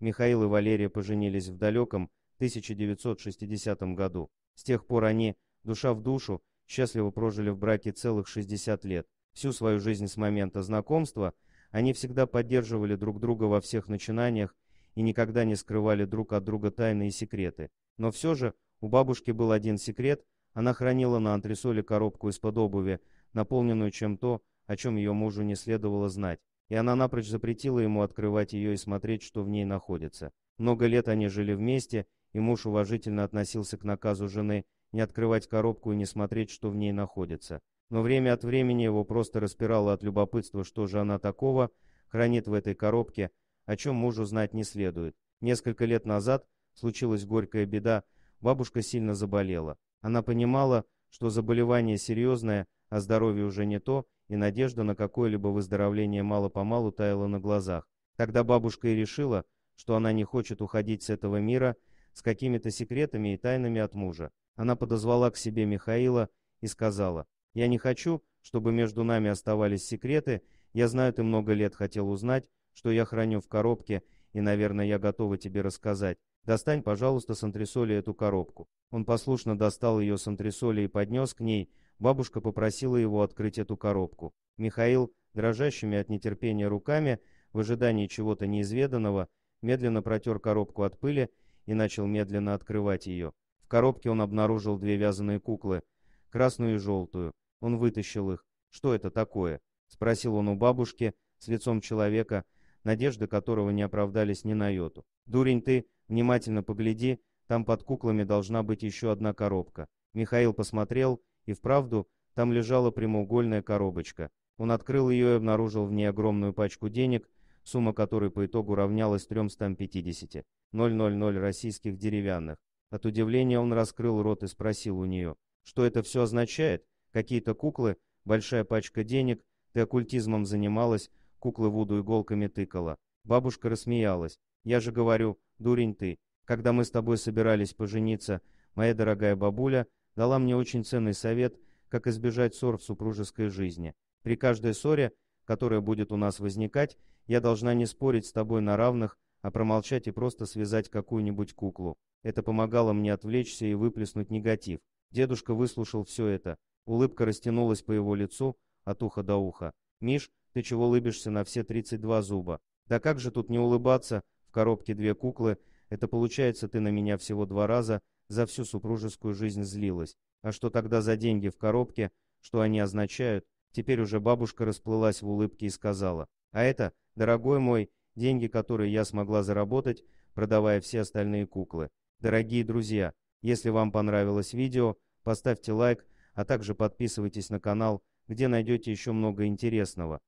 Михаил и Валерия поженились в далеком 1960 году. С тех пор они, душа в душу, счастливо прожили в браке целых 60 лет. Всю свою жизнь с момента знакомства они всегда поддерживали друг друга во всех начинаниях и никогда не скрывали друг от друга тайны и секреты. Но все же у бабушки был один секрет, она хранила на антресоле коробку из-под обуви, наполненную чем-то, о чем ее мужу не следовало знать и она напрочь запретила ему открывать ее и смотреть, что в ней находится. Много лет они жили вместе, и муж уважительно относился к наказу жены не открывать коробку и не смотреть, что в ней находится. Но время от времени его просто распирало от любопытства, что же она такого хранит в этой коробке, о чем мужу знать не следует. Несколько лет назад случилась горькая беда, бабушка сильно заболела. Она понимала, что заболевание серьезное, а здоровье уже не то, и надежда на какое-либо выздоровление мало-помалу таяла на глазах. Тогда бабушка и решила, что она не хочет уходить с этого мира с какими-то секретами и тайнами от мужа. Она подозвала к себе Михаила и сказала, «Я не хочу, чтобы между нами оставались секреты, я знаю, ты много лет хотел узнать, что я храню в коробке, и, наверное, я готова тебе рассказать. Достань, пожалуйста, с антресоли эту коробку». Он послушно достал ее с антресоли и поднес к ней, Бабушка попросила его открыть эту коробку. Михаил, дрожащими от нетерпения руками, в ожидании чего-то неизведанного, медленно протер коробку от пыли и начал медленно открывать ее. В коробке он обнаружил две вязаные куклы, красную и желтую. Он вытащил их. «Что это такое?» — спросил он у бабушки, с лицом человека, надежды которого не оправдались ни на йоту. «Дурень ты, внимательно погляди, там под куклами должна быть еще одна коробка». Михаил посмотрел и вправду, там лежала прямоугольная коробочка. Он открыл ее и обнаружил в ней огромную пачку денег, сумма которой по итогу равнялась 350. 000 российских деревянных. От удивления он раскрыл рот и спросил у нее, что это все означает? Какие-то куклы, большая пачка денег, ты оккультизмом занималась, куклы Вуду иголками тыкала. Бабушка рассмеялась. Я же говорю, дурень ты. Когда мы с тобой собирались пожениться, моя дорогая бабуля дала мне очень ценный совет, как избежать ссор в супружеской жизни. При каждой ссоре, которая будет у нас возникать, я должна не спорить с тобой на равных, а промолчать и просто связать какую-нибудь куклу. Это помогало мне отвлечься и выплеснуть негатив. Дедушка выслушал все это. Улыбка растянулась по его лицу от уха до уха. «Миш, ты чего улыбишься на все 32 зуба? Да как же тут не улыбаться? В коробке две куклы, это получается, ты на меня всего два раза за всю супружескую жизнь злилась. А что тогда за деньги в коробке, что они означают? Теперь уже бабушка расплылась в улыбке и сказала, «А это, дорогой мой, деньги, которые я смогла заработать, продавая все остальные куклы. Дорогие друзья, если вам понравилось видео, поставьте лайк, а также подписывайтесь на канал, где найдете еще много интересного.